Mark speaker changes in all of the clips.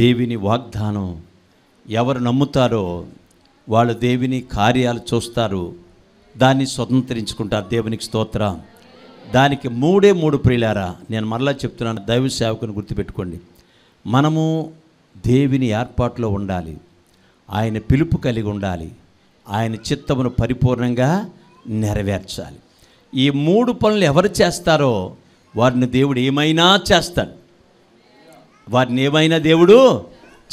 Speaker 1: దేవుని వాగ్దానం ఎవరు నమ్ముతారో వాళ్ళు దేవుని కార్యాలు చూస్తారు దాన్ని స్వతంత్రించుకుంటారు దేవునికి స్తోత్ర దానికి మూడే మూడు ప్రియులారా నేను మరలా చెప్తున్నాను దైవ సేవకుని గుర్తుపెట్టుకోండి మనము దేవుని ఏర్పాట్లో ఉండాలి ఆయన పిలుపు కలిగి ఉండాలి ఆయన చిత్తమును పరిపూర్ణంగా నెరవేర్చాలి ఈ మూడు పనులు ఎవరు చేస్తారో వారిని దేవుడు ఏమైనా చేస్తాడు వారిని ఏమైనా దేవుడు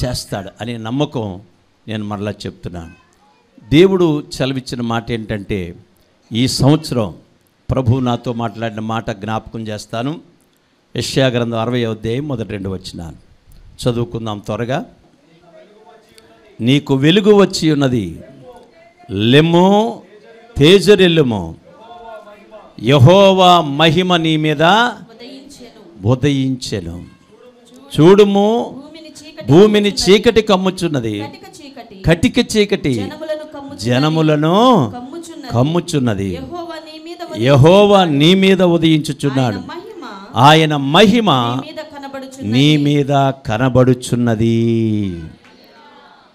Speaker 1: చేస్తాడు అనే నమ్మకం నేను మరలా చెప్తున్నాను దేవుడు చలవిచ్చిన మాట ఏంటంటే ఈ సంవత్సరం ప్రభు నాతో మాట్లాడిన మాట జ్ఞాపకం చేస్తాను యష్యాగ్రంథం అరవై అధ్యాయం మొదటి రెండు వచ్చినాను చదువుకుందాం త్వరగా నీకు వెలుగు వచ్చి ఉన్నది లెమో తేజరెల్లుమో యహోవా మహిమ నీ మీద ఉదయించను చూడుము భూమిని చీకటి కమ్ముచున్నది కటిక చీకటి జనములను కమ్ముచున్నది యహోవా నీ మీద ఉదయించుచున్నాడు ఆయన మహిమ నీ మీద కనబడుచున్నది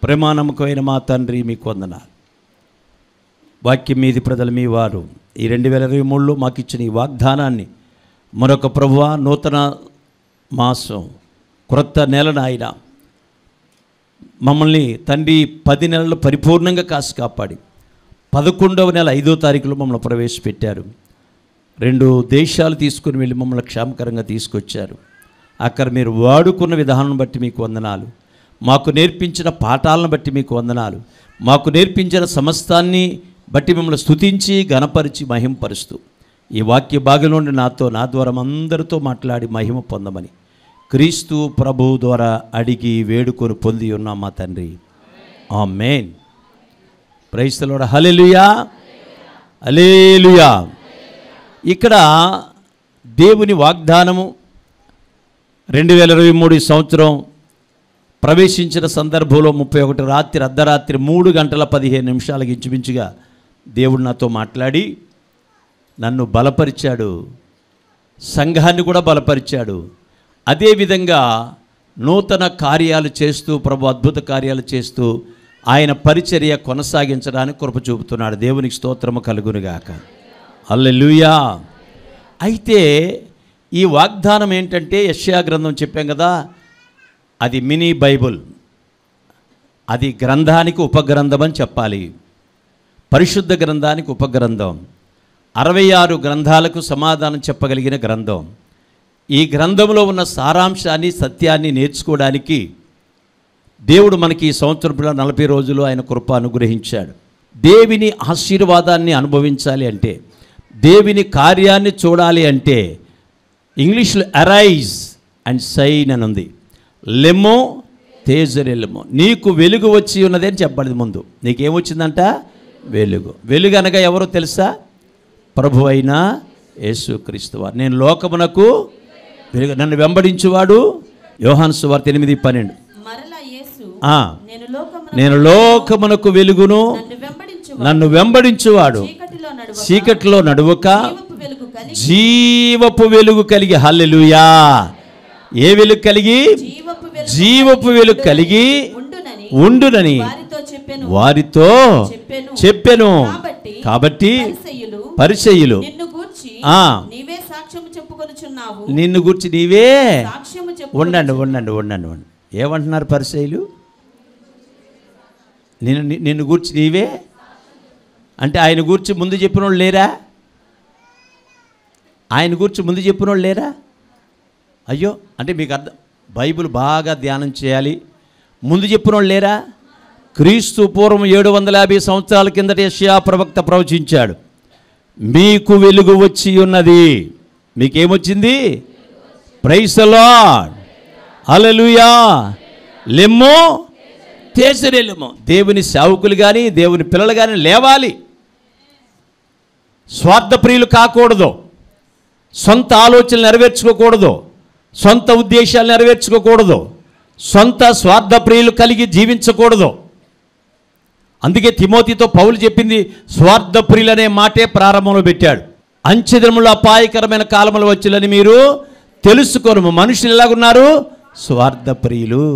Speaker 1: ప్రమాణముకైన మా తండ్రి మీకు కొందన వాక్యం మీది ప్రజలు మీ వారు ఈ రెండు వేల ఇరవై మూడులో మాకు ఇచ్చిన ఈ వాగ్దానాన్ని మరొక ప్రభువ నూతన మాసం క్రొత్త నెల నాయన మమ్మల్ని తండ్రి పది నెలలు పరిపూర్ణంగా కాసి కాపాడి పదకొండవ నెల ఐదో తారీఖులో మమ్మల్ని ప్రవేశపెట్టారు రెండు దేశాలు తీసుకుని వెళ్ళి మమ్మల్ని క్షేమకరంగా తీసుకొచ్చారు అక్కడ మీరు వాడుకున్న విధానం బట్టి మీకు వందనాలు మాకు నేర్పించిన పాఠాలను బట్టి మీకు వందనాలు మాకు నేర్పించిన సమస్తాన్ని బట్టి మిమ్మల్ని స్థుతించి గణపరిచి మహింపరుస్తూ ఈ వాక్య భాగం నాతో నా ద్వారా అందరితో మాట్లాడి మహిమ పొందమని క్రీస్తు ప్రభు ద్వారా అడిగి వేడుకొని పొంది ఉన్నాం మా తండ్రి ఆ మెయిన్ ప్రైస్తలోడ హలెలుయా అలేలుయా ఇక్కడ దేవుని వాగ్దానము రెండు వేల ఇరవై మూడు సంవత్సరం ప్రవేశించిన సందర్భంలో ముప్పై ఒకటి రాత్రి అర్ధరాత్రి మూడు గంటల పదిహేను నిమిషాలకు ఇంచుమించుగా దేవుడు నాతో మాట్లాడి నన్ను బలపరిచాడు సంఘాన్ని కూడా బలపరిచాడు అదేవిధంగా నూతన కార్యాలు చేస్తూ ప్రభు అద్భుత కార్యాలు చేస్తూ ఆయన పరిచర్య కొనసాగించడానికి కృప చూపుతున్నాడు దేవునికి స్తోత్రము కలుగునుగాక అల్లెలుయా అయితే ఈ వాగ్దానం ఏంటంటే యష్యా గ్రంథం చెప్పాం కదా అది మినీ బైబుల్ అది గ్రంథానికి ఉపగ్రంథం అని చెప్పాలి పరిశుద్ధ గ్రంథానికి ఉపగ్రంథం అరవై ఆరు గ్రంథాలకు సమాధానం చెప్పగలిగిన గ్రంథం ఈ గ్రంథంలో ఉన్న సారాంశాన్ని సత్యాన్ని నేర్చుకోవడానికి దేవుడు మనకి ఈ సంవత్సరంలో నలభై రోజులు ఆయన కృప అనుగ్రహించాడు దేవిని ఆశీర్వాదాన్ని అనుభవించాలి అంటే దేవిని కార్యాన్ని చూడాలి అంటే ఇంగ్లీష్లో అరైజ్ అండ్ సైన్ అని ఉంది లెమో తేజరెల్లము నీకు వెలుగు వచ్చి ఉన్నది అని చెప్పబడింది ముందు నీకేమొచ్చిందంట వెలుగు వెలుగు అనగా ఎవరో తెలుసా ప్రభు అయినా యేసుక్రీస్తువ నేను లోకమునకు నన్ను వెంబడించువాడు యోహాన్ వార్త ఎనిమిది పన్నెండు నేను లోకమునకు వెలుగును నన్ను వెంబడించువాడు చీకటిలో నడువక జీవపు వెలుగు కలిగి హల్లెలుయా ఏ వెలుగు కలిగి జీవపు వెలుగు కలిగి ఉండునని వారితో చెప్పెను కాబట్టి పరిచయులు
Speaker 2: నీవే సాక్ష్యము చెప్పుకొనుచున్నావు నిన్ను గుర్చి నీవే సాక్ష్యము చెప్పు ఉండండి
Speaker 1: ఉండండి ఉండండి ఉండండి ఏమంటున్నారు పరిశైలు నిన్ను నిన్ను గూర్చి నీవే అంటే ఆయన గూర్చి ముందు చెప్పిన వాళ్ళు లేరా ఆయన గూర్చి ముందు చెప్పిన వాళ్ళు లేరా అయ్యో అంటే మీకు అర్థం బైబిల్ బాగా ధ్యానం చేయాలి ముందు చెప్పిన వాళ్ళు లేరా క్రీస్తు పూర్వం ఏడు వందల యాభై సంవత్సరాల కిందట యషియా ప్రవక్త ప్రవచించాడు మీకు వెలుగు వచ్చి ఉన్నది మీకేమొచ్చింది ప్రైసలా అలలుయా లెమ్మో తేజరే లెమ్మో దేవుని సేవకులు కానీ దేవుని పిల్లలు కానీ లేవాలి స్వార్థప్రియులు కాకూడదు సొంత ఆలోచనలు నెరవేర్చుకోకూడదు సొంత ఉద్దేశాలు నెరవేర్చుకోకూడదు సొంత స్వార్థప్రియులు కలిగి జీవించకూడదు అందుకే తిమోతితో పౌలు చెప్పింది స్వార్థప్రియులనే మాటే ప్రారంభంలో పెట్టాడు అంచెదములు అపాయకరమైన కాలములు వచ్చిందని మీరు తెలుసుకోను మనుషులు ఎలాగున్నారు స్వార్థప్రియులు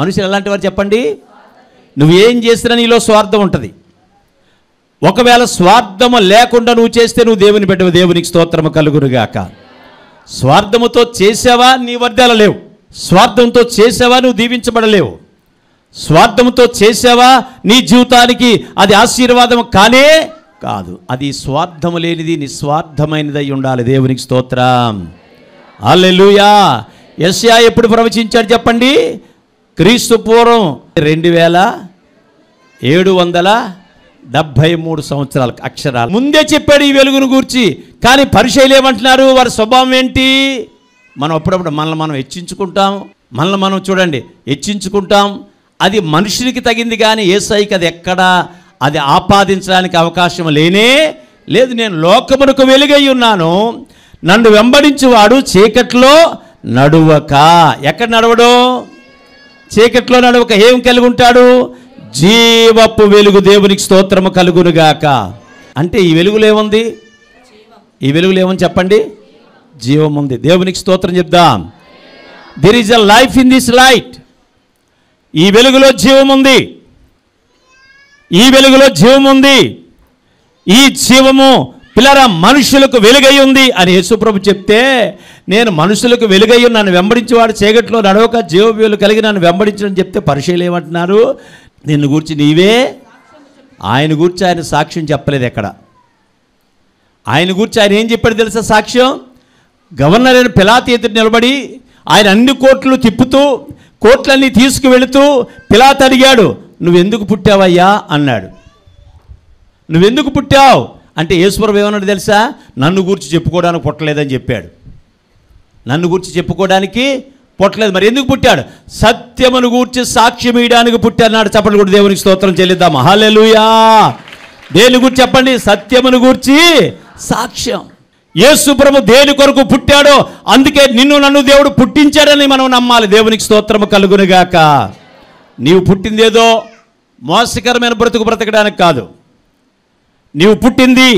Speaker 1: మనుషులు ఎలాంటి వారు చెప్పండి నువ్వేం చేసినా నీలో స్వార్థం ఉంటుంది ఒకవేళ స్వార్థము లేకుండా నువ్వు చేస్తే నువ్వు దేవుని పెట్టవు దేవునికి స్తోత్రము కలుగురుగాక స్వార్థముతో చేసావా నీ వర్ధాలు లేవు స్వార్థంతో చేసావా నువ్వు దీవించబడలేవు స్వార్థంతో చేసావా నీ జీవితానికి అది ఆశీర్వాదం కానే కాదు అది స్వార్థము లేనిది నిస్వార్థమైనదై ఉండాలి దేవునికి స్తోత్రం అల్లెలుయా ఎస్యా ఎప్పుడు ప్రవచించాడు చెప్పండి క్రీస్తు పూర్వం రెండు వేల ఏడు వందల డెబ్భై మూడు సంవత్సరాల అక్షరాలు ముందే చెప్పాడు ఈ వెలుగును గూర్చి కానీ పరిశైలు ఏమంటున్నారు వారి స్వభావం ఏంటి మనం అప్పుడప్పుడు మనల్ని మనం హెచ్చించుకుంటాం మనల్ని మనం చూడండి హెచ్చించుకుంటాం అది మనుషునికి తగింది కానీ ఏసైకి అది ఎక్కడా అది ఆపాదించడానికి అవకాశం లేనే లేదు నేను లోకమునకు వెలుగై ఉన్నాను నన్ను వెంబడించేవాడు చీకట్లో నడువక ఎక్కడ నడవడు చీకట్లో నడవక ఏం కలిగి ఉంటాడు జీవపు వెలుగు దేవునికి స్తోత్రము కలుగునుగాక అంటే ఈ వెలుగులో ఏముంది ఈ వెలుగులో ఏమని చెప్పండి జీవం ఉంది దేవునికి స్తోత్రం చెప్దాం there is a life in this light ఈ వెలుగులో జీవం ఉంది ఈ వెలుగులో జీవముంది ఈ జీవము పిల్లరా మనుషులకు వెలుగై ఉంది అని యేసుప్రభు చెప్తే నేను మనుషులకు వెలుగై నన్ను వెంబడించేవాడు చీకట్లో నడవక జీవవ్యూలు కలిగి నన్ను వెంబడించడం చెప్తే పరిశీలు ఏమంటున్నారు నిన్ను గూర్చి నీవే ఆయన గూర్చి ఆయన సాక్ష్యం చెప్పలేదు ఎక్కడ ఆయన గూర్చి ఆయన ఏం చెప్పాడు తెలుసా సాక్ష్యం గవర్నర్ అయిన పిలాతీతుడు నిలబడి ఆయన అన్ని కోట్లు తిప్పుతూ కోట్లన్నీ తీసుకువెళుతూ పిలాత్ అడిగాడు నువ్వెందుకు పుట్టావయ్యా అన్నాడు నువ్వెందుకు పుట్టావు అంటే ఈశ్వరం ఏమన్నాడు తెలుసా నన్ను గురించి చెప్పుకోవడానికి పుట్టలేదని చెప్పాడు నన్ను గురించి చెప్పుకోవడానికి పుట్టలేదు మరి ఎందుకు పుట్టాడు సత్యమును గూర్చి సాక్ష్యం ఇవ్వడానికి పుట్టాడు చెప్పండి కూడా దేవునికి స్తోత్రం చెల్లిద్దాం హలెలుయా దేని గురించి చెప్పండి సత్యమును గూర్చి సాక్ష్యం యేసు ప్రభు దేని కొరకు పుట్టాడో అందుకే నిన్ను నన్ను దేవుడు పుట్టించాడని మనం నమ్మాలి దేవునికి స్తోత్రము కలుగునుగాక నీవు పుట్టిందేదో మోసకరమైన బ్రతుకు బ్రతకడానికి కాదు నీవు పుట్టింది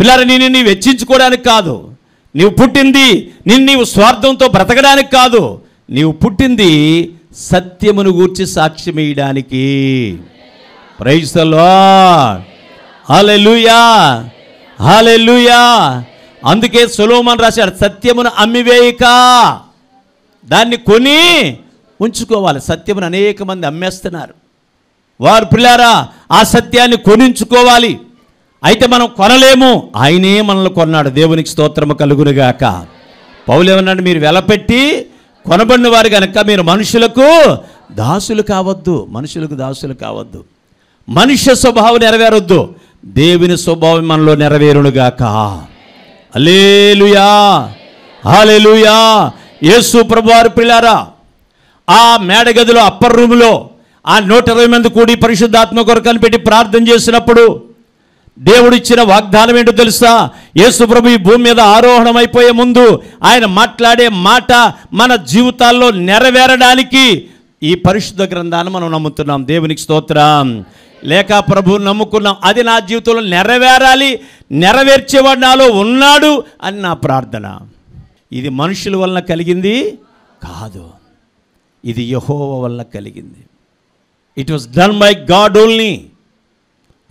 Speaker 1: పిల్లలని నిన్ను నీవు వెచ్చించుకోవడానికి కాదు నీవు పుట్టింది నిన్ను నీవు స్వార్థంతో బ్రతకడానికి కాదు నీవు పుట్టింది సత్యమును గూర్చి సాక్ష్యం ఇయడానికి ప్రైజ్ హలెలుయా లూయా అందుకే సులోమన్ రాశాడు సత్యమును అమ్మివేయక దాన్ని కొని ఉంచుకోవాలి సత్యమును అనేక మంది అమ్మేస్తున్నారు వారు పిల్లారా ఆ సత్యాన్ని కొనించుకోవాలి అయితే మనం కొనలేము ఆయనే మనల్ని కొన్నాడు దేవునికి స్తోత్రము కలుగునుగాక పౌలేమన్నాడు మీరు వెలపెట్టి కొనబడిన వారు కనుక మీరు మనుషులకు దాసులు కావద్దు మనుషులకు దాసులు కావద్దు మనుష్య స్వభావం నెరవేరొద్దు దేవుని స్వభావం మనలో నెరవేరునుగాక అలేలుయా హాలేలుయా యేసు వారు పిల్లారా ఆ మేడగదిలో అప్పర్ రూములో ఆ నూట ఇరవై మంది కూడి పరిశుద్ధాత్మ కొరకని పెట్టి ప్రార్థన చేసినప్పుడు దేవుడిచ్చిన వాగ్దానం ఏంటో తెలుసా యేసుప్రభు ఈ భూమి మీద ఆరోహణమైపోయే ముందు ఆయన మాట్లాడే మాట మన జీవితాల్లో నెరవేరడానికి ఈ పరిశుద్ధ గ్రంథాన్ని మనం నమ్ముతున్నాం దేవునికి స్తోత్రం లేక ప్రభు నమ్ముకున్నాం అది నా జీవితంలో నెరవేరాలి నెరవేర్చేవాడు నాలో ఉన్నాడు అని నా ప్రార్థన ఇది మనుషుల వలన కలిగింది కాదు ఇది యహోవ వల్ల కలిగింది it was done by God only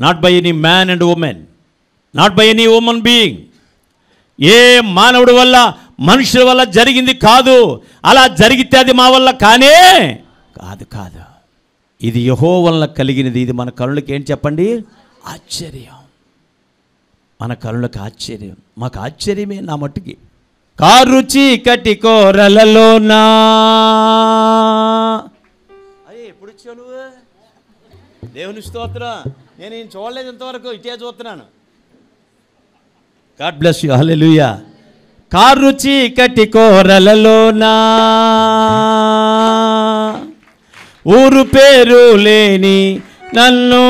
Speaker 1: not by any man and women not by any women being ఏ మానవుడి వల్ల మనుషుల వల్ల జరిగింది కాదు అలా జరిగితే అది మా వల్ల కానే కాదు కాదు ఇది యహో వలన కలిగినది ఇది మన కనులకి ఏం చెప్పండి ఆశ్చర్యం మన కనులకు ఆశ్చర్యం మాకు ఆశ్చర్యమే నా మట్టుకి కారు చీకటి కోరలలో అయ్యే ఎప్పుడు వచ్చావు దేవుని స్తోత్రం నేను ఈయన చూడలేదు ఇంతవరకు ఇటే చూస్తున్నాను గాడ్ బ్లెస్ యూ హలెలుయా కారు చీకటి నా ఊరు పేరు లేని నన్ను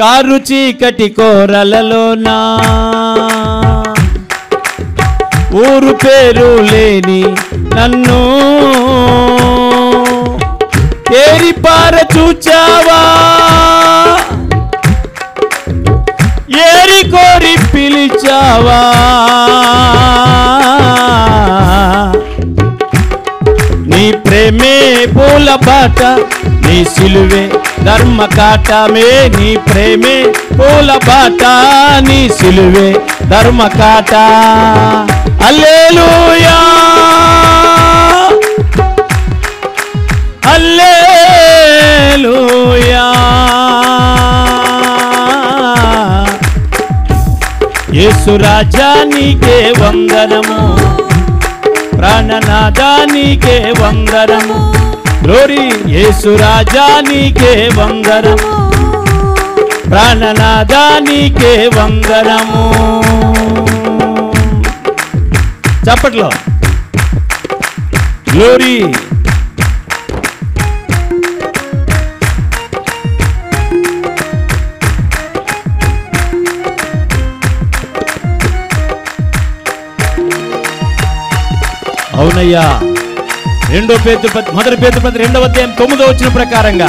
Speaker 1: కారు చీకటి నా ఊరు పేరు లేని నన్ను ఏరిపార చూచావా ఏరి కోరి పిలిచావా ప్రేమే పూల బాట నీ సిలువే ధర్మ కాటమే నీ ప్రేమే పూల బాట నీ సిలువే ధర్మ కాట అల్లేలుయా అల్లేలుయా యేసు రాజా నీకే వందనము ప్రాణనాథానికే వందరము గ్లోరీ యేసురాజానికే వందరము ప్రాణనాథానికే వందరము చప్పట్లో గ్లోరీ అవునయ్యా రెండో పేరు మొదటి పేరు పత్రి రెండవ అధ్యాయం తొమ్మిదో వచ్చిన ప్రకారంగా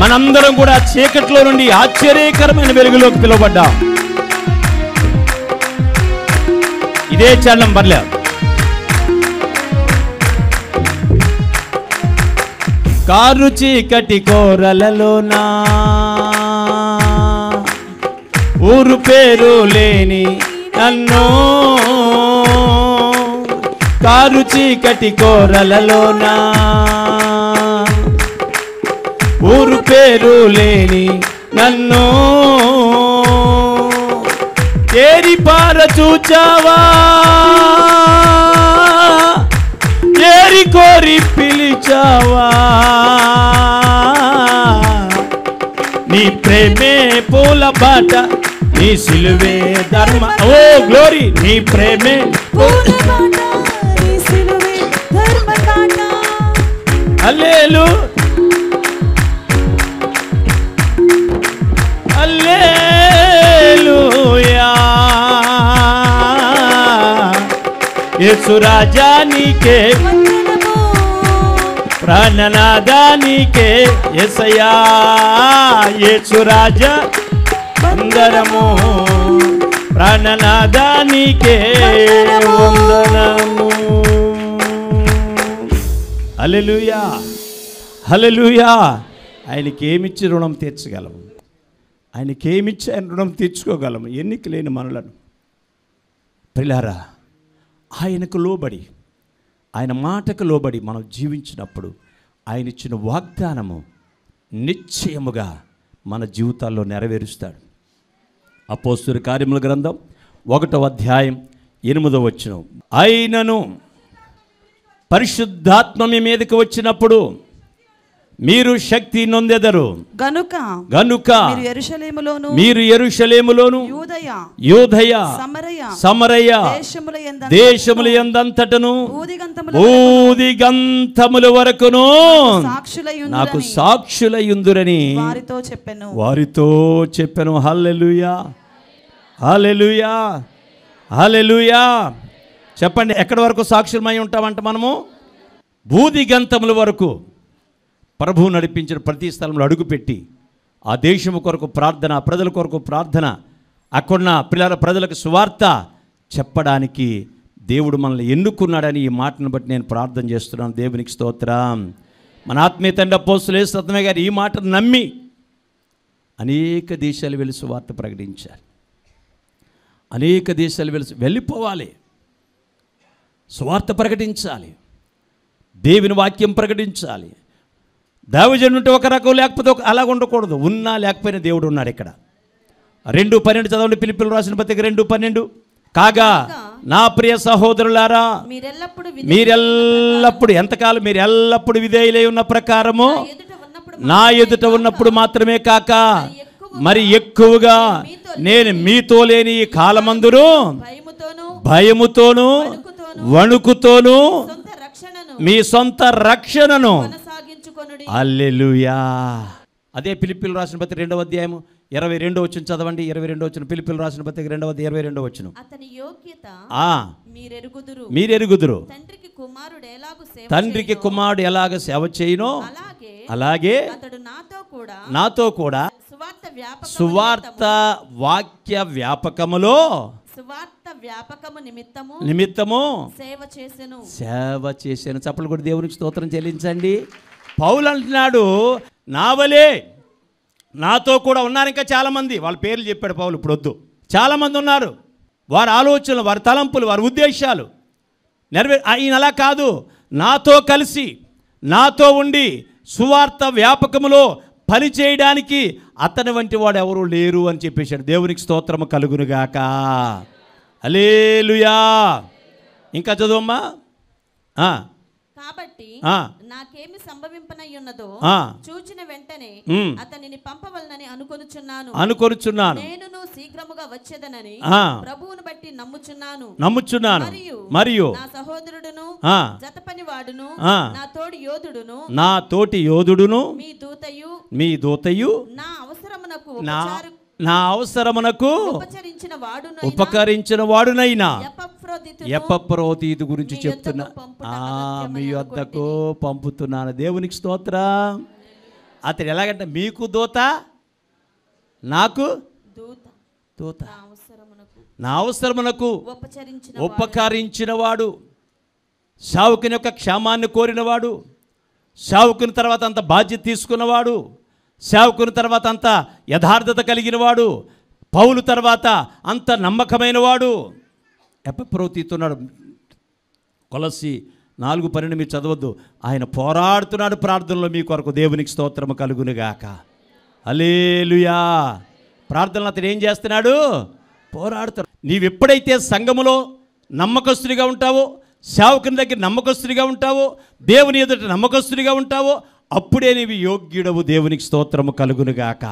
Speaker 1: మనందరం కూడా చీకట్లో నుండి ఆశ్చర్యకరమైన వెలుగులోకి పిలువబడ్డాం ఇదే చరణం పర్లే కారు చీకటి నా ఊరు పేరు లేని నన్నో కారు చీకటి కోరలలోనా ఊరు పేరు లేని నన్ను ఏరి పార చూచావా ఏరి కోరి పిలిచావా నీ ప్రేమే పూల బాట నీ సిలువే ధర్మ ఓ గ్లోరీ నీ ప్రేమే పూల బాట అల్లేలు యేసు రాజానికే ప్రాణనాదానికే ఎసయా యేసు రాజా ప్రాణనాదానికే వందనము హలెలుయా హలెలుయా ఆయనకి రుణం తీర్చగలము ఆయనకి ఆయన రుణం తీర్చుకోగలము ఎన్నిక లేని మనలను ప్రిలారా ఆయనకు లోబడి ఆయన మాటకు లోబడి మనం జీవించినప్పుడు ఆయన ఇచ్చిన వాగ్దానము నిశ్చయముగా మన జీవితాల్లో నెరవేరుస్తాడు అపోస్తుడి కార్యముల గ్రంథం ఒకటో అధ్యాయం ఎనిమిదో వచ్చిన అయినను పరిశుద్ధాత్మ మీ మీదకి వచ్చినప్పుడు మీరు శక్తి నొందెదరు
Speaker 2: గనుక గనుక మీరు ఎరుషలేములోను
Speaker 1: మీరు సమరయ దేశముల ఎందంతటను ఊదిగంతముల వరకును నాకు నాకు ఇందురని వారితో చెప్పను వారితో చెప్పను హల్లెలూయా హల్లెలూయా హల్లెలూయా చెప్పండి ఎక్కడి వరకు సాక్షులమై ఉంటామంట మనము భూది భూదిగంతముల వరకు ప్రభువు నడిపించిన ప్రతి స్థలంలో అడుగుపెట్టి ఆ దేశము కొరకు ప్రార్థన ప్రజల కొరకు ప్రార్థన అక్కడున్న పిల్లల ప్రజలకు సువార్త చెప్పడానికి దేవుడు మనల్ని ఎన్నుకున్నాడని ఈ మాటను బట్టి నేను ప్రార్థన చేస్తున్నాను దేవునికి స్తోత్రం మన ఆత్మీయ తండ్రి పోస్తులే సత్మయ్య గారు ఈ మాటను నమ్మి అనేక దేశాలు వెళ్ళి సువార్త ప్రకటించారు అనేక దేశాలు వెళ్ళి వెళ్ళిపోవాలి స్వార్థ ప్రకటించాలి దేవుని వాక్యం ప్రకటించాలి దావిజన్ ఉంటే ఒక రకం లేకపోతే ఒక అలా ఉండకూడదు ఉన్నా లేకపోయినా దేవుడు ఉన్నాడు ఇక్కడ రెండు పన్నెండు చదవండి పిలిపిలు రాసిన పత్రిక రెండు పన్నెండు కాగా నా ప్రియ సహోదరులారా మీరెల్లప్పుడు ఎంతకాలం మీరు ఎల్లప్పుడు విధేయులై ఉన్న ప్రకారము నా ఎదుట ఉన్నప్పుడు మాత్రమే కాక మరి ఎక్కువగా నేను మీతో లేని కాలమందురు భయముతోనూ వణుకుతోను మీ సొంత రక్షణను అల్లెలుయా అదే పిలిపిలు రాసిన పత్రిక రెండవ అధ్యాయము ఇరవై రెండో వచ్చిన చదవండి ఇరవై రెండో వచ్చిన పిలిపిలు రాసిన పత్రిక రెండవ ఇరవై రెండో వచ్చిన అతని యోగ్యత మీరెరుగుదురు మీరెరుగుదురు తండ్రికి కుమారుడు ఎలాగ సేవ తండ్రికి కుమారుడు ఎలాగ సేవ చేయనో అలాగే అతడు
Speaker 2: నాతో కూడా
Speaker 1: నాతో కూడా సువార్త వాక్య వ్యాపకములో
Speaker 2: సువార్త వ్యాపకము నిమిత్తము నిమిత్తము సేవ చేసెను
Speaker 1: సేవ చేశాను చప్పలు కూడా దేవునికి స్తోత్రం చెల్లించండి పౌలు అంటున్నాడు నావలే నాతో కూడా ఉన్నారు ఇంకా చాలామంది వాళ్ళ పేర్లు చెప్పాడు పౌలు ఇప్పుడు వద్దు చాలామంది ఉన్నారు వారి ఆలోచనలు వారి తలంపులు వారి ఉద్దేశాలు నెరవే ఈయన అలా కాదు నాతో కలిసి నాతో ఉండి సువార్త వ్యాపకములో పని చేయడానికి అతని వంటి వాడు ఎవరు లేరు అని చెప్పేశాడు దేవునికి స్తోత్రము కలుగునుగాక అలేలుయా ఇంకా చదువమ్మా
Speaker 2: కాబట్టి నాకేమి సంభవింపనై ఉన్నదో చూచిన వెంటనే అతనిని పంపవలనని అనుకొనుచున్నాను అనుకొనుచున్నాను నేను శీఘ్రముగా వచ్చేదనని ప్రభువును బట్టి నమ్ముచున్నాను నమ్ముచున్నాను మరియు నా సహోదరుడును జత
Speaker 1: వాడును నా తోటి యోధుడును నా తోటి యోధుడును మీ దూతయు మీ దూతయు నా అవసరమునకు నా నా అవసరమునకు ఉపకరించిన వాడునైనా ఎప్పప్రోతీతు గురించి చెప్తున్నా మీ వద్దకు పంపుతున్నాను దేవునికి స్తోత్ర అతడు ఎలాగంటే మీకు దూత నాకు దూత నా అవసరమునకు ఉపకరించినవాడు సావుకుని యొక్క క్షేమాన్ని కోరినవాడు సావుకుని తర్వాత అంత బాధ్యత తీసుకున్నవాడు సేవకుని తర్వాత అంత యథార్థత కలిగినవాడు పౌలు తర్వాత అంత నమ్మకమైనవాడు ఎప్పప్రవతిస్తున్నాడు కొలసి నాలుగు పన్నెండు మీరు చదవద్దు ఆయన పోరాడుతున్నాడు ప్రార్థనలో మీ కొరకు దేవునికి స్తోత్రము కలుగునుగాక అలేలుయా ప్రార్థనలు అతను ఏం చేస్తున్నాడు పోరాడుతున్నాడు నీవు ఎప్పుడైతే సంఘములో నమ్మకస్తుడిగా ఉంటావో సేవకుని దగ్గర నమ్మకస్తుడిగా ఉంటావో దేవుని ఎదుట నమ్మకస్తుడిగా ఉంటావో అప్పుడే నీవి యోగ్యుడవు దేవునికి స్తోత్రము కలుగునుగాక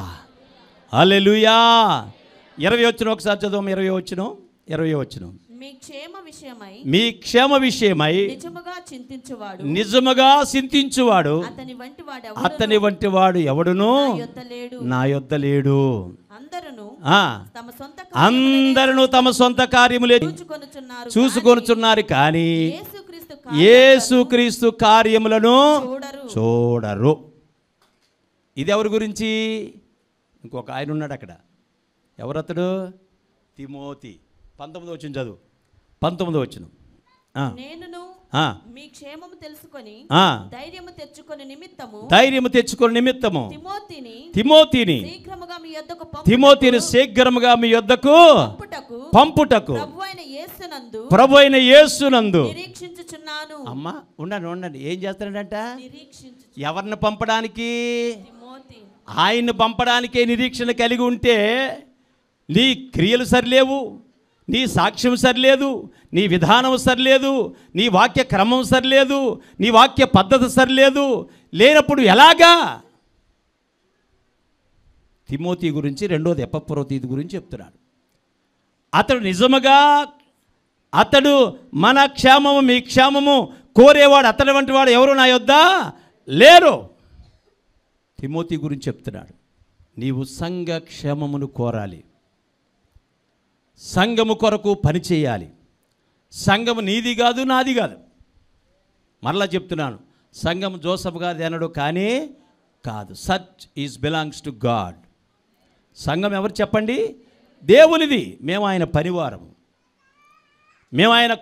Speaker 1: అలెలుయా ఇరవై వచ్చిన ఒకసారి చదువు ఇరవై వచ్చిన ఇరవై వచ్చిన
Speaker 2: మీ క్షేమ విషయమై నిజముగా చింతించువాడు అతని వంటి
Speaker 1: వాడు ఎవడును నా యొద్ద లేడు అందరూ తమ సొంత కార్యములే చూసుకొనుచున్నారు కానీ ఏసుక్రీస్తు కార్యములను చూడరు ఇది ఎవరి గురించి ఇంకొక ఆయన ఉన్నాడు అక్కడ ఎవరతడు తిమోతి పంతొమ్మిది వచ్చిన చదువు పంతొమ్మిది వచ్చిన
Speaker 2: నేను మీ క్షేమము తెలుసుకొని ధైర్యము తెచ్చుకొని నిమిత్తము ధైర్యము తెచ్చుకొని నిమిత్తము తిమోతిని
Speaker 1: తిమోతిని శీఘ్రముగా మీ యొద్దకు తిమోతిని శీఘ్రముగా మీ యొద్దకు పంపుటకు ప్రభువైన యేసునందు
Speaker 2: ప్రభువైన యేసునందు నిరీక్షించుచున్నాను
Speaker 1: అమ్మా ఉండండి ఉండండి ఏం చేస్తున్నాడంట ఎవరిని పంపడానికి ఆయన్ని పంపడానికే నిరీక్షణ కలిగి ఉంటే నీ క్రియలు సరిలేవు నీ సాక్ష్యం సరిలేదు నీ విధానం సరిలేదు నీ వాక్య క్రమం సరిలేదు నీ వాక్య పద్ధతి సరిలేదు లేనప్పుడు ఎలాగా తిమోతి గురించి రెండోది ఎప్పప్రోతీతి గురించి చెప్తున్నాడు అతడు నిజముగా అతడు మన క్షేమము మీ క్షేమము కోరేవాడు అతడి వంటి వాడు ఎవరు నా యొద్ద లేరు తిమోతి గురించి చెప్తున్నాడు నీవు సంఘ క్షేమమును కోరాలి సంఘము కొరకు పని చేయాలి సంఘము నీది కాదు నాది కాదు మరలా చెప్తున్నాను సంఘం జోసఫ్ గారి అనడు కానీ కాదు such is belongs to God సంఘం ఎవరు చెప్పండి దేవునిది మేము ఆయన పనివారము మేము ఆయన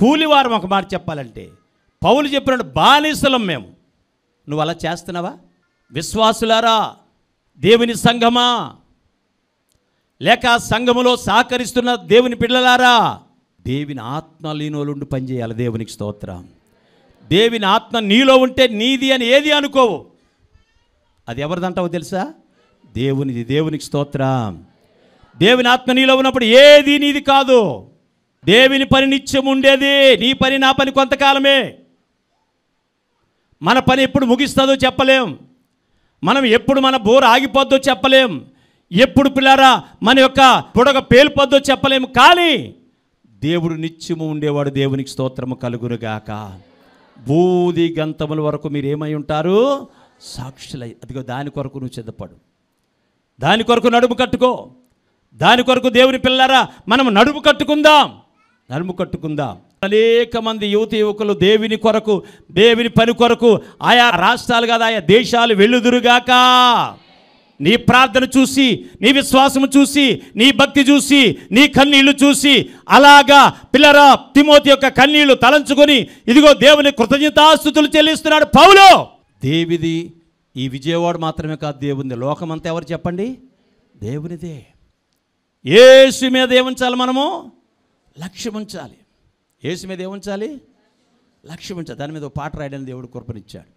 Speaker 1: కూలివారం ఒక మాట చెప్పాలంటే పౌలు చెప్పినట్టు బానిసలం మేము నువ్వు అలా చేస్తున్నావా విశ్వాసులారా దేవుని సంఘమా లేక సంఘములో సహకరిస్తున్న దేవుని పిల్లలారా దేవుని ఆత్మ లీనోలుండి పనిచేయాలి దేవునికి స్తోత్రం దేవుని ఆత్మ నీలో ఉంటే నీది అని ఏది అనుకోవు అది ఎవరిదంటావు తెలుసా దేవునిది దేవునికి స్తోత్రం దేవుని ఆత్మ నీలో ఉన్నప్పుడు ఏది నీది కాదు దేవుని పని నిత్యం ఉండేది నీ పని నా పని కొంతకాలమే మన పని ఎప్పుడు ముగిస్తుందో చెప్పలేం మనం ఎప్పుడు మన బోర్ ఆగిపోద్దో చెప్పలేం ఎప్పుడు పిల్లారా మన యొక్క పొడగ పేలిపోద్దో చెప్పలేము కానీ దేవుడు నిత్యము ఉండేవాడు దేవునికి స్తోత్రము కలుగురుగాక బూది గంతముల వరకు మీరు ఏమై ఉంటారు సాక్షులై అదిగో దాని కొరకు నువ్వు చెద్దపడు దాని కొరకు నడుము కట్టుకో దాని కొరకు దేవుని పిల్లారా మనం నడుము కట్టుకుందాం నడుము కట్టుకుందాం అనేక మంది యువత యువకులు దేవుని కొరకు దేవుని పని కొరకు ఆయా రాష్ట్రాలు కాదు ఆయా దేశాలు వెళ్ళుదురుగాక నీ ప్రార్థన చూసి నీ విశ్వాసము చూసి నీ భక్తి చూసి నీ కన్నీళ్లు చూసి అలాగా పిల్లరా తిమోతి యొక్క కన్నీళ్లు తలంచుకొని ఇదిగో దేవుని కృతజ్ఞతాస్థుతులు చెల్లిస్తున్నాడు పౌలు దేవిది ఈ విజయవాడ మాత్రమే కాదు దేవుంది లోకమంతా ఎవరు చెప్పండి దేవునిదే ఏసు మీద ఏముంచాలి మనము లక్ష్యం ఉంచాలి ఏసు మీద ఏముంచాలి లక్ష్యం ఉంచాలి దాని మీద ఒక పాట రాయడానికి దేవుడు కృపనిచ్చాడు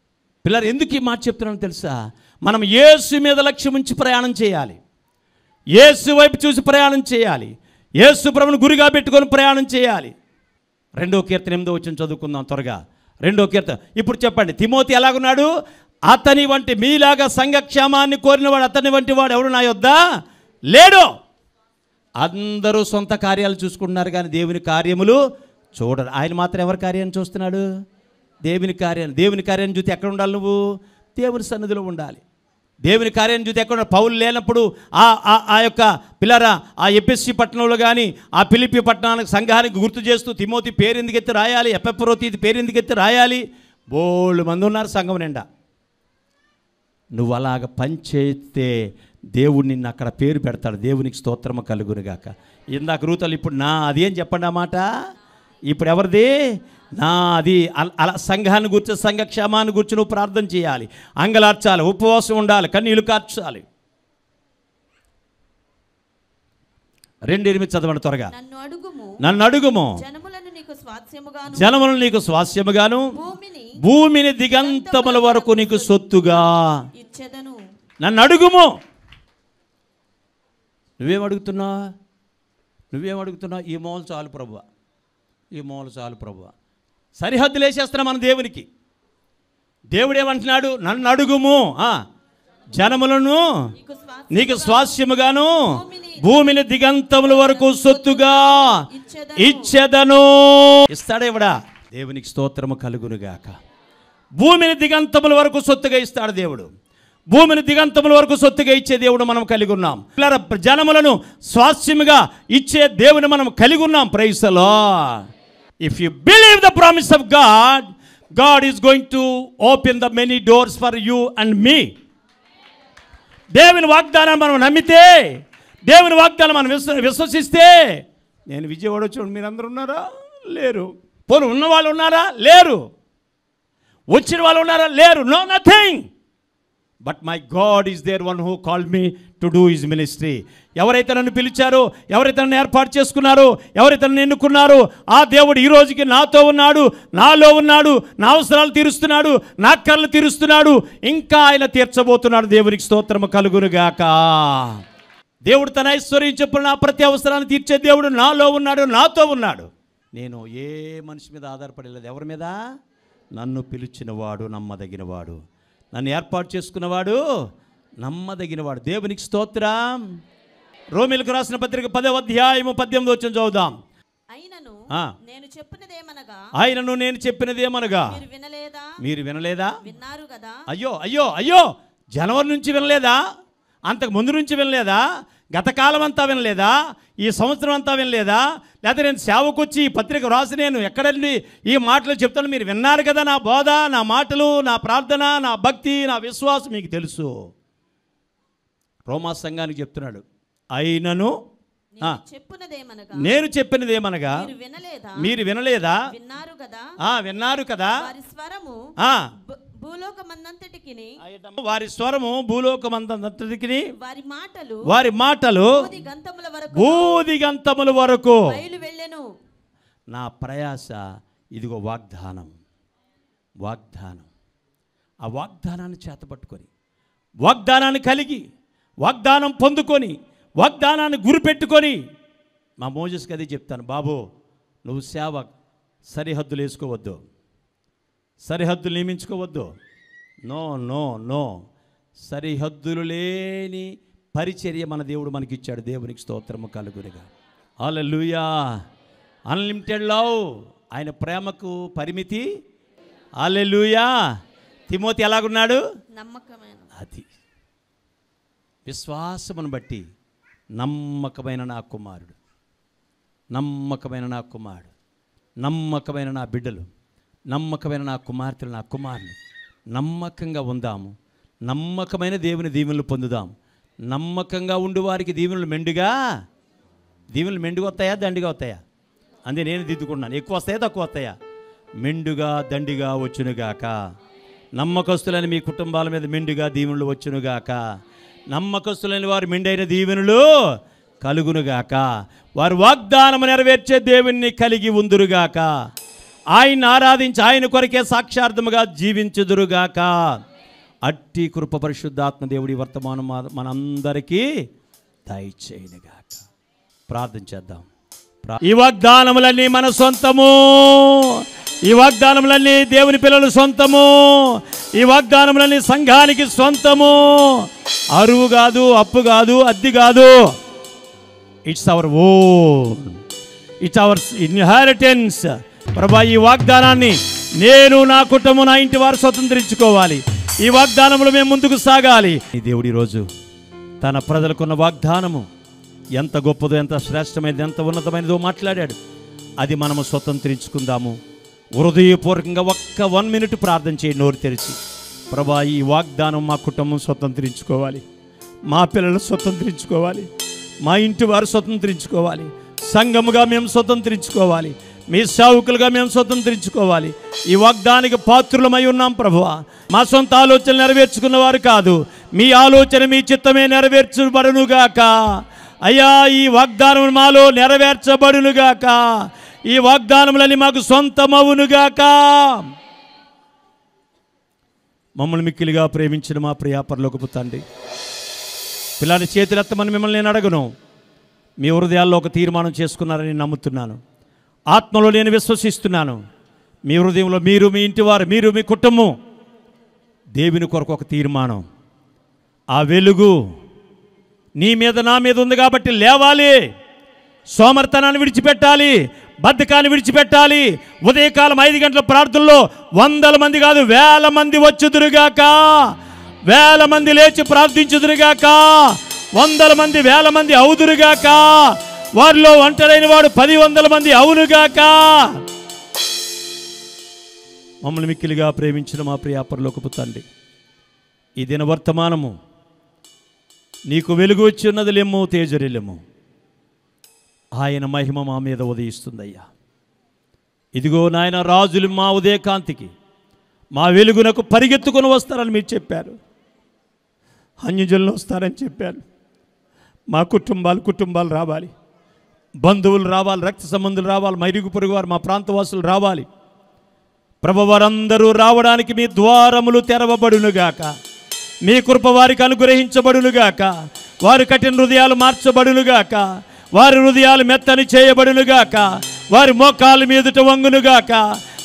Speaker 1: పిల్లలు ఎందుకు ఈ మాట చెప్తున్నాను తెలుసా మనం ఏసు మీద లక్ష్యం ఉంచి ప్రయాణం చేయాలి ఏసు వైపు చూసి ప్రయాణం చేయాలి ఏసు ప్రభుని గురిగా పెట్టుకొని ప్రయాణం చేయాలి రెండో కీర్తన ఎనిమిదో వచ్చిన చదువుకుందాం త్వరగా రెండో కీర్తన ఇప్పుడు చెప్పండి తిమోతి ఎలాగున్నాడు అతని వంటి మీలాగా సంఘక్షేమాన్ని కోరినవాడు అతని వంటి వాడు ఎవడు నా యొద్ద లేడు అందరూ సొంత కార్యాలు చూసుకుంటున్నారు కానీ దేవుని కార్యములు చూడరు ఆయన మాత్రం ఎవరి కార్యాన్ని చూస్తున్నాడు దేవుని కార్యాన్ని దేవుని కార్యాన్ని చూస్తే ఎక్కడ ఉండాలి నువ్వు దేవుని సన్నిధిలో ఉండాలి దేవుని కార్యాన్ని చూస్తే ఎక్కడ పౌలు లేనప్పుడు ఆ ఆ యొక్క పిల్లరా ఆ ఎపిఎస్సి పట్టణంలో కానీ ఆ పిలిపి పట్టణానికి సంఘానికి గుర్తు చేస్తూ తిమోతి పేరు ఎందుకెత్తి రాయాలి ఎపెప్రోతి పేరు ఎందుకెత్తి రాయాలి బోళ్ళు మంది ఉన్నారు సంఘం నిండా నువ్వు అలాగ పనిచేస్తే దేవుడు నిన్ను అక్కడ పేరు పెడతాడు దేవునికి స్తోత్రము కలుగునుగాక ఇందాక రూతలు ఇప్పుడు నా అదేం చెప్పండి అన్నమాట ఇప్పుడు ఎవరిది నా అది అలా సంఘాన్ని గురించి సంఘక్షేమాన్ని గురించి నువ్వు ప్రార్థన చేయాలి అంగలార్చాలి ఉపవాసం ఉండాలి కన్నీళ్ళు కార్చాలి రెండు ఎనిమిది చదవండి త్వరగా నన్ను అడుగుము జనములను నీకు స్వాస్యముగాను భూమిని దిగంతముల వరకు నీకు సొత్తుగా నన్ను అడుగుము నువ్వేం అడుగుతున్నా నువ్వేం అడుగుతున్నా ఈ మోలు చాలు ప్రభు ఈ మోలు చాలు ప్రభువా సరిహద్దులు వేసేస్తున్నాం మన దేవునికి దేవుడేమంటున్నాడు నన్ను అడుగుము జనములను నీకు స్వాస్యముగాను భూమిని దిగంతముల వరకు సొత్తుగా ఇచ్చేదను ఇస్తాడే ఇవిడా దేవునికి స్తోత్రము కలుగునుగాక భూమిని దిగంతముల వరకు సొత్తుగా ఇస్తాడు దేవుడు భూమిని దిగంతముల వరకు సొత్తుగా ఇచ్చే దేవుడు మనం కలిగి ఉన్నాం జనములను స్వాస్యముగా ఇచ్చే దేవుని మనం కలిగి ఉన్నాం ప్రైసలో if you believe the promise of God God is going to open the many doors for you and me దేవుని వాగ్దానం మనం నమ్మితే దేవుని వాగ్దానం మనం విశ్వ విశ్వసిస్తే నేను విజయవాడ మీరు అందరు ఉన్నారా లేరు పోను ఉన్న వాళ్ళు ఉన్నారా లేరు వచ్చిన వాళ్ళు ఉన్నారా లేరు no nothing but my God is there one who call me to do is ministry ఎవరైతే నన్ను పిలిచారో ఎవరైతే నన్ను ఏర్పాటు చేసుకున్నారో ఎవరైతే నన్ను ఎన్నుకున్నారో ఆ దేవుడు ఈ రోజుకి నాతో ఉన్నాడు నాలో ఉన్నాడు నా అవసరాలు తీరుస్తున్నాడు నా కళ్ళు తీరుస్తున్నాడు ఇంకా ఆయన తీర్చబోతున్నాడు దేవునికి స్తోత్రము కలుగునుగాక దేవుడు తన ఐశ్వర్యం చెప్పు నా ప్రతి అవసరాన్ని తీర్చే దేవుడు నాలో ఉన్నాడు నాతో ఉన్నాడు నేను ఏ మనిషి మీద ఆధారపడలేదు ఎవరి మీద నన్ను పిలిచినవాడు నమ్మదగినవాడు నన్ను ఏర్పాటు చేసుకున్నవాడు నమ్మదగినవాడు దేవునికి స్తోత్రం రోమిలకు రాసిన పత్రిక పదవ అధ్యాయము పద్యం వచ్చిన చదువుదాం అయినను నేను చెప్పినదేమనగా ఆయనను నేను చెప్పినదేమనగా మీరు వినలేదా మీరు వినలేదా విన్నారు కదా అయ్యో అయ్యో అయ్యో జనవరి నుంచి వినలేదా అంతకు ముందు నుంచి వినలేదా గత కాలం అంతా వినలేదా ఈ సంవత్సరం అంతా వినలేదా లేకపోతే నేను సేవకొచ్చి ఈ పత్రిక రాసి నేను ఎక్కడెళ్ళి ఈ మాటలు చెప్తాను మీరు విన్నారు కదా నా బోధ నా మాటలు నా ప్రార్థన నా భక్తి నా విశ్వాసం మీకు తెలుసు రోమా సంఘానికి చెప్తున్నాడు అయినను నేను చెప్పినది ఏమనగా మీరు వినలేదా విన్నారు కదా విన్నారు కదా భూలోకమందంతటికి వారి స్వరము భూలోకమందంతటికి
Speaker 2: వారి మాటలు వారి మాటలు గంతముల వరకు భూది గంతముల వరకు వెళ్ళెను
Speaker 1: నా ప్రయాస ఇదిగో వాగ్దానం వాగ్దానం ఆ వాగ్దానాన్ని చేతపట్టుకొని వాగ్దానాన్ని కలిగి వాగ్దానం పొందుకొని వాగ్దానాన్ని గురిపెట్టుకొని మా మోజస్కి అదే చెప్తాను బాబు నువ్వు సేవ సరిహద్దులు వేసుకోవద్దు సరిహద్దు నియమించుకోవద్దు నో నో నో సరిహద్దులు లేని పరిచర్య మన దేవుడు మనకిచ్చాడు దేవునికి స్తోత్రము కలుగురిగా అలలుయా అన్లిమిటెడ్ లవ్ ఆయన ప్రేమకు పరిమితి అలెలుయా తిమోతి ఎలాగున్నాడు
Speaker 2: నమ్మకమైన అది
Speaker 1: విశ్వాసమును బట్టి నమ్మకమైన నా కుమారుడు నమ్మకమైన నా కుమారుడు నమ్మకమైన నా బిడ్డలు నమ్మకమైన నా కుమార్తెలు నా కుమారులు నమ్మకంగా ఉందాము నమ్మకమైన దేవుని దీవెనలు పొందుదాం నమ్మకంగా ఉండి వారికి దీవెనలు మెండుగా దీవెనలు మెండుగా వస్తాయా దండిగా వస్తాయా అందే నేను దిద్దుకున్నాను ఎక్కువ వస్తాయా తక్కువ వస్తాయా మెండుగా దండిగా వచ్చునుగాక నమ్మకస్తులని మీ కుటుంబాల మీద మెండుగా దీవెనలు వచ్చునుగాక నమ్మకస్తులని వారు మెండైన దీవెనలు కలుగునుగాక వారు వాగ్దానం నెరవేర్చే దేవుణ్ణి కలిగి ఉందురుగాక ఆయన ఆరాధించి ఆయన కొరకే సాక్షార్థముగా జీవించుదురుగాక అట్టి కృప పరిశుద్ధాత్మ దేవుడి వర్తమానం మనందరికీ దయచేయనుగాక ప్రార్థన చేద్దాం ఈ వాగ్దానములన్నీ మన సొంతము ఈ వాగ్దానములన్నీ దేవుని పిల్లలు సొంతము ఈ వాగ్దానములన్నీ సంఘానికి సొంతము అరువు కాదు అప్పు కాదు అద్దె కాదు it's our own it's our inheritance ప్రభా ఈ వాగ్దానాన్ని నేను నా కుటుంబం నా ఇంటి వారు స్వతంత్రించుకోవాలి ఈ వాగ్దానంలో మేము ముందుకు సాగాలి ఈ దేవుడి రోజు తన ప్రజలకున్న వాగ్దానము ఎంత గొప్పదో ఎంత శ్రేష్టమైనది ఎంత ఉన్నతమైనదో మాట్లాడాడు అది మనము స్వతంత్రించుకుందాము హృదయపూర్వకంగా ఒక్క వన్ మినిట్ ప్రార్థన చేయి నోరు తెరిచి ప్రభా ఈ వాగ్దానం మా కుటుంబం స్వతంత్రించుకోవాలి మా పిల్లలు స్వతంత్రించుకోవాలి మా ఇంటి వారు స్వతంత్రించుకోవాలి సంఘముగా మేము స్వతంత్రించుకోవాలి మీ సేవకులుగా మేము స్వతంత్రించుకోవాలి ఈ వాగ్దానికి పాత్రులమై ఉన్నాం ప్రభువ మా సొంత ఆలోచనలు నెరవేర్చుకున్న వారు కాదు మీ ఆలోచన మీ చిత్తమే నెరవేర్చబడునుగాక అయ్యా ఈ వాగ్దానం మాలో నెరవేర్చబడునుగాక ఈ వాగ్దానములని మాకు సొంతమవునుగాక మమ్మల్ని మిక్కిలిగా ప్రేమించిన మా ప్రియాపరలోకపు తండ్రి పిల్లని చేతులెత్తమని మిమ్మల్ని నేను అడగను మీ హృదయాల్లో ఒక తీర్మానం చేసుకున్నారని నమ్ముతున్నాను ఆత్మలో నేను విశ్వసిస్తున్నాను మీ హృదయంలో మీరు మీ ఇంటివారు మీరు మీ కుటుంబం దేవుని కొరకు ఒక తీర్మానం ఆ వెలుగు నీ మీద నా మీద ఉంది కాబట్టి లేవాలి సోమర్తనాన్ని విడిచిపెట్టాలి బద్ధకాన్ని విడిచిపెట్టాలి ఉదయకాలం ఐదు గంటల ప్రార్థనలో వందల మంది కాదు వేల మంది వచ్చుదురుగాక వేల మంది లేచి ప్రార్థించుదురుగాక వందల మంది వేల మంది అవుదురుగాక వారిలో ఒంటరైన వాడు పది వందల మంది అవునుగాక మమ్మల్ని మిక్కిలిగా ప్రేమించిన మా ప్రియాపరలోకపు తండ్రి ఈ దిన వర్తమానము నీకు వెలుగు వచ్చి ఉన్నదిలేమో తేజరిలేమో ఆయన మహిమ మా మీద ఉదయిస్తుందయ్యా ఇదిగో నాయన రాజులు మా ఉదయకాంతికి మా వెలుగునకు పరిగెత్తుకొని వస్తారని మీరు చెప్పారు అన్యజనులు వస్తారని చెప్పారు మా కుటుంబాలు కుటుంబాలు రావాలి బంధువులు రావాలి రక్త సంబంధులు రావాలి మైరుగు పొరుగు వారు మా ప్రాంతవాసులు రావాలి ప్రభు వారందరూ రావడానికి మీ ద్వారములు తెరవబడునుగాక మీ కృప వారికి అనుగ్రహించబడునుగాక వారు కఠిన హృదయాలు మార్చబడునుగాక వారి హృదయాలు మెత్తని చేయబడునుగాక వారి మోకాలు మీదుట వంగునుగాక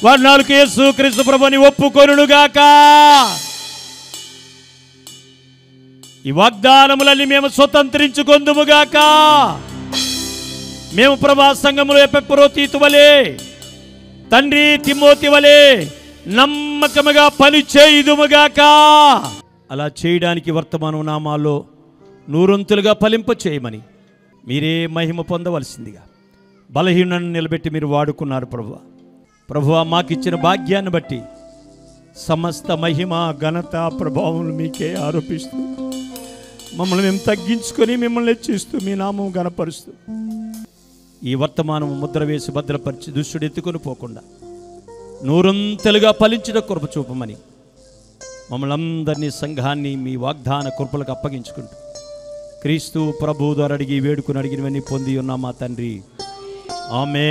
Speaker 1: వారి నాలుగు యేసు క్రీస్తు ప్రభుని ఒప్పుకొనుగాక ఈ వాగ్దానములన్నీ మేము గాక మేము ప్రభా సంఘములో ఎప్పెప్పురో తీతువలే తండ్రి తిమ్మోతివలే నమ్మకముగా పని చేయుదుముగాక అలా చేయడానికి వర్తమానం నామాల్లో నూరొంతులుగా ఫలింప చేయమని మీరే మహిమ పొందవలసిందిగా బలహీనను నిలబెట్టి మీరు వాడుకున్నారు ప్రభు ప్రభు మాకిచ్చిన భాగ్యాన్ని బట్టి సమస్త మహిమ ఘనత ప్రభావం మీకే ఆరోపిస్తూ మమ్మల్ని మేము తగ్గించుకొని మిమ్మల్ని చేస్తూ మీ నామం గణపరుస్తూ ఈ వర్తమానం ముద్ర వేసి భద్రపరిచి దుష్టుడు ఎత్తుకొని పోకుండా నూరంతలుగా ఫలించిన కృప చూపమని మమ్మల్ని అందరినీ సంఘాన్ని మీ వాగ్దాన కృపలకు అప్పగించుకుంటూ క్రీస్తు ప్రభు ద్వారా అడిగి వేడుకుని అడిగినవన్నీ పొంది ఉన్నా మా తండ్రి ఆమె